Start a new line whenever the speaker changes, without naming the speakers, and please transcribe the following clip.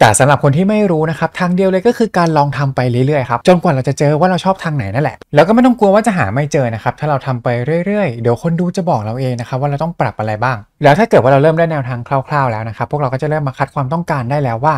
แต่สำหรับคนที่ไม่รู้นะครับ ทางเดียวเลยก็คือการลองทำไปเรื่อยๆครับ จนกว่าเราจะเจอว่าเราชอบทางไหนนั่นแหละแล้วก็ไม่ต้องกลัวว่าจะหาไม่เจอนะครับ ถ้าเราทำไปเรื่อยๆเดี๋ยวคนดูจะบอกเราเองนะครับว่าเราต้องปรับอะไรบ้าง แล้วถ้าเกิดว่าเราเริ่มได้แนวทางคร่าวๆแล้วนะครับพวกเราก็จะเริ่มมาคัดความต้องการได้แล้วว่า